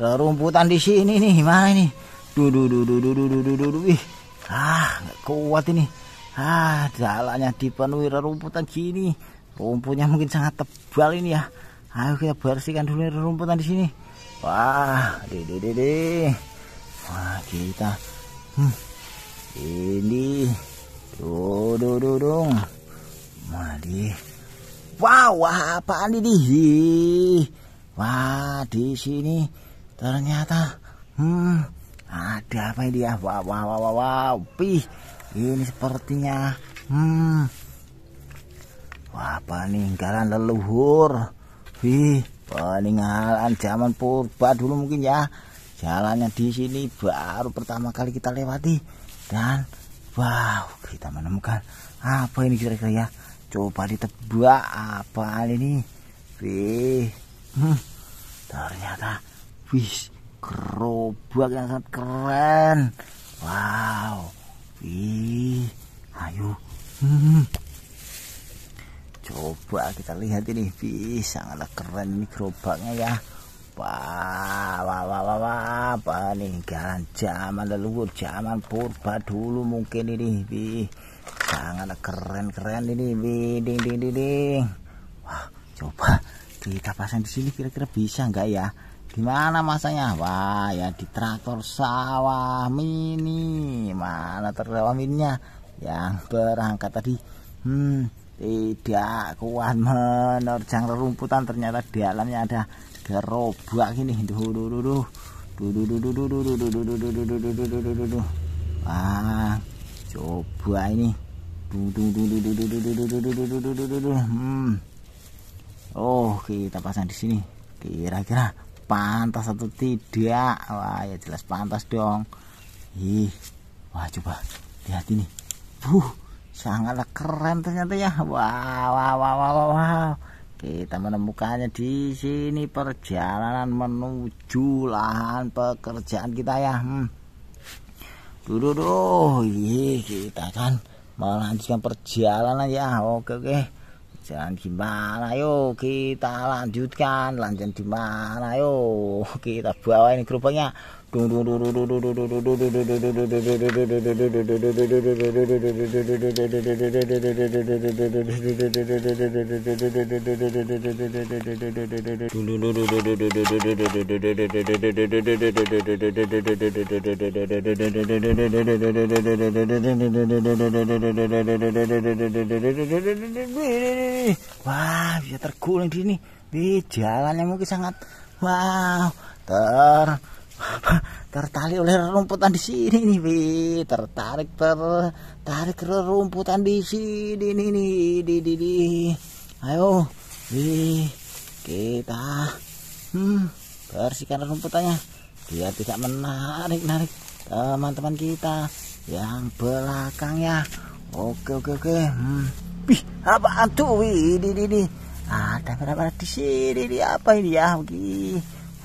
rumputan di sini nih mana ini duh duh duh duh duh duh duh duh duh ih ah nggak kuat ini ah jalannya dipenuhi rumputan gini rumputnya mungkin sangat tebal ini ya ayo kita bersihkan dulu rumputan di sini wah deh deh deh wah kita hmm, ini duh duh duh dong wow apaan ini wah di sini ternyata hmm ada apa ini ya wow wow wow wow, wow. Pih, ini sepertinya hmm wah peninggalan leluhur wih peninggalan zaman purba dulu mungkin ya jalannya di sini baru pertama kali kita lewati dan wow kita menemukan apa ini kira-kira ya coba ditebak apa ini wih hmm, ternyata Wih, gerobak yang sangat keren. Wow. Wih, ayo. Hmm. Coba kita lihat ini, Wih, sangatlah keren ini gerobaknya ya. Wah, wah, wah, wah, wah, apa nih kan zaman leluhur, zaman purba dulu mungkin ini, Wih, sangatlah keren-keren ini, Wih, ding ding ding ding. Wah, coba kita pasang di sini kira-kira bisa nggak ya? gimana masanya wah ya di traktor sawah mini mana terdakwa mininya yang berangkat tadi hmm tidak kuat menerjang rerumputan ternyata di dalamnya ada gerobak ini duh duh duh duh coba ini duh duh duh hmm oh kita pasang di sini kira-kira pantas atau tidak wah ya jelas pantas dong ih wah coba lihat ini uh sangatlah keren ternyata ya wow wow wow wow, wow. kita menemukannya di sini perjalanan menuju lahan pekerjaan kita ya hmm. duh Ih, kita kan melanjutkan perjalanan ya oke oke jangan gimana yo kita lanjutkan lanjut di mana yo kita ini gerobaknya Wah, bisa terguling di sini. Di jalan mungkin sangat wow, ter tertarik oleh rumputan di sini nih Bi. tertarik tertarik rumputan di sini nih nih di di di ayo Bi. kita hmm, bersihkan rumputannya biar tidak menarik narik teman-teman kita yang belakang ya oke oke oke hmm. bi apa tuh Wih, di di di ada berapa di sini di apa ini ya bi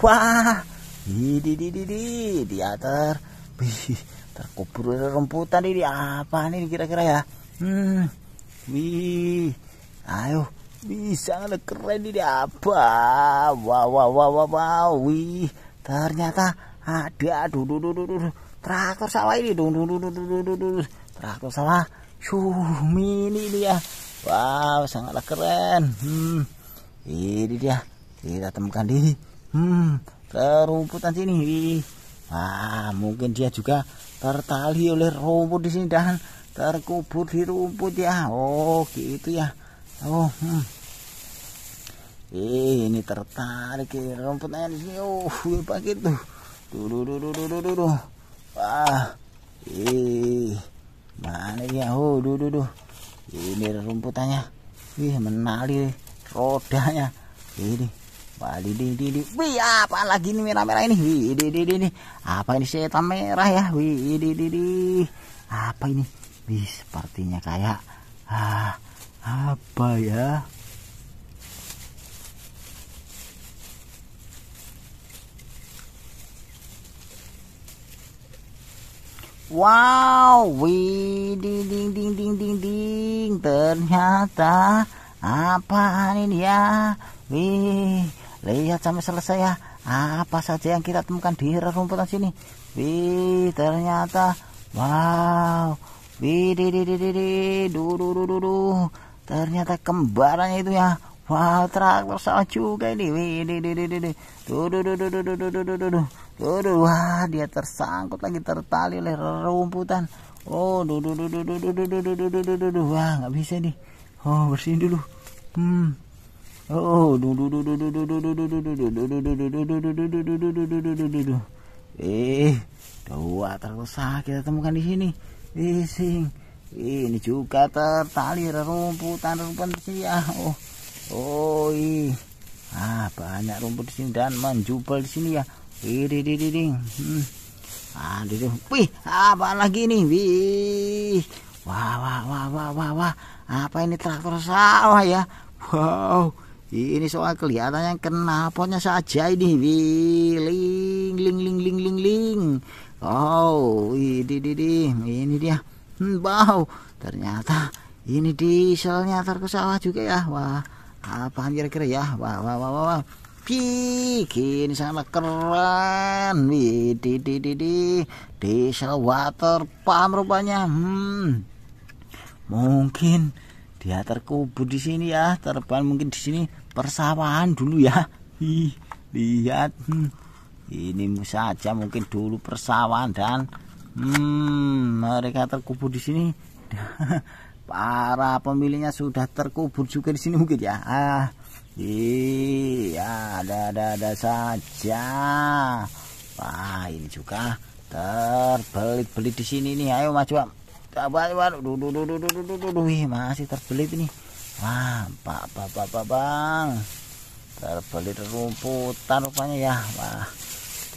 wah di di di di di diater wih terkubur rumputan ini apa nih kira-kira ya hmm wih ayo bisa sangat keren ini apa wow wow wow wow, wow. wih ternyata ada aduh aduh aduh aduh traktor sawah ini dong dong dong dong terakhir traktor sawah Shuh, mini dia ya. wow sangatlah keren hmm ini dia kita temukan di hmm rumputan sini Wih. Wah, mungkin dia juga tertali oleh rumput di sini dan terkubur di rumput ya. Oh, gitu ya. Oh, hmm. Eh, ini tertarik ke rumputnya di sini. Oh, pakai gitu? tuh. Duh, duh, duh, duh, Wah, eh, mana ya? Oh, duh, duh, Ini rumputannya. Wih, menali rodanya. Ini. Wah, di di di Wih, apa lagi nih merah-merah ini? Wih, di di di Apa ini setan merah ya? Wih, di di di. Apa ini? Wih, sepertinya kayak ah apa ya? Wow, wih, ding ding ding ding ding ding. Ternyata apa ini ya? Wih, lihat sampai selesai ya apa saja yang kita temukan di rerumputan sini wih ternyata wow wih di di di di di du ternyata kembarannya itu ya wow traktor sama juga ini wih di di di di di du du du du du du du wah dia tersangkut lagi tertali oleh rerumputan, Oh, duh wah nggak bisa nih. Oh bersihin dulu. Hmm, Oh, Eh, dua terusak kita temukan di sini. Ising. Ini juga tertali rumputan rumputan di sini Oh, oh ih. Ah, banyak rumput di sini dan menjubel di sini ya. Ih, di. Hmm. Aduh, wih, apa lagi nih? Wih, wah, wah, wah, wah, wah, wah, apa ini traktor sawah ya? Wow, ini soal kelihatannya kena saja ini ling ling ling ling ling ling oh ini di, di, ini dia hmm, wow ternyata ini dieselnya terkesalah juga ya wah apa kira-kira ya wah wah wah wah, wah. sangat keren di di di di diesel water pump rupanya hmm mungkin dia ya, terkubur di sini ya terbang mungkin di sini persawahan dulu ya Hi, lihat hmm, ini saja mungkin dulu persawahan dan hmm, mereka terkubur di sini para pemiliknya sudah terkubur juga di sini mungkin ya ah iya ada ada ada saja wah ini juga terbelit-belit di sini nih ayo maju Sabar, sabar. Duh, duh, duh, duh, duh, duh, duh, duh. masih terbelit ini. Wah, pak, pak, pak, pak, bang. Terbelit rumputan rupanya ya. Wah.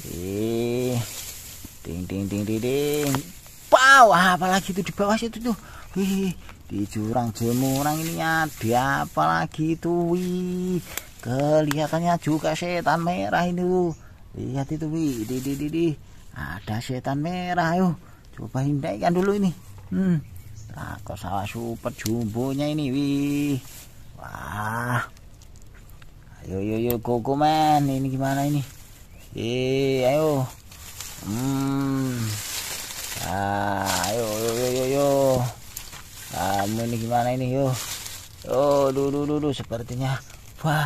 di Ding, ding, ding, ding, ding. Wow, ah, apalagi itu di bawah situ tuh. Wih, di jurang jemurang ini ada apa lagi itu? Wih, kelihatannya juga setan merah ini. Lihat itu, wih, di, di, di, di. Ada setan merah, yuk. Coba hindaikan dulu ini. Hmm, kok sawah super jumbonya ini. Wih. Wah. Ayo, yo, yo, koko man. Ini gimana ini? Eh, ayo. Hmm. Ah, ayo, yo, yo, yo, yo. Ah, ini gimana ini, yo? duh, dulu, dulu, sepertinya. Wah,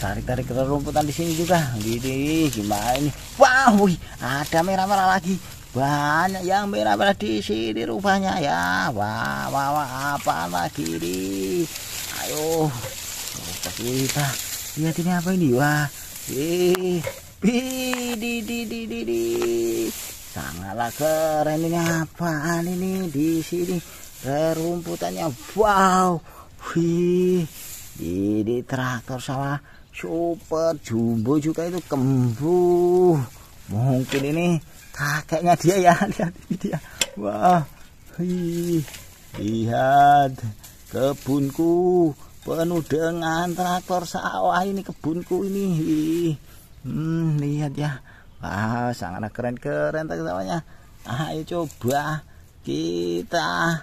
tarik tarik ke rumputan di sini juga gini gimana ini wow wih, ada merah merah lagi banyak yang merah merah di sini rupanya ya wah wah, wah apa lagi ini ayo kita kita lihat ini apa ini wah wih, di di di di di, di. sangatlah keren ini apaan ini di sini rerumputannya wow wih ini traktor sama super jumbo juga itu kembu mungkin ini kakeknya dia ya lihat ini dia wah hi, lihat kebunku penuh dengan traktor sawah ini kebunku ini hi. hmm, lihat ya wah sangat keren-keren namanya. ayo coba kita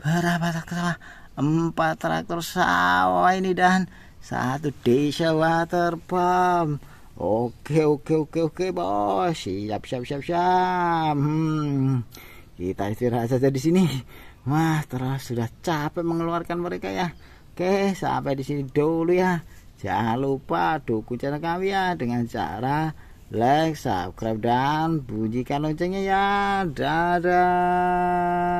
berapa traktor sawah empat traktor sawah ini dan satu desa water pump oke oke oke oke bos siap siap siap siap hmm. kita istirahat saja di sini wah terus sudah capek mengeluarkan mereka ya oke sampai di sini dulu ya jangan lupa dukung channel kami ya dengan cara like subscribe dan bunyikan loncengnya ya dadah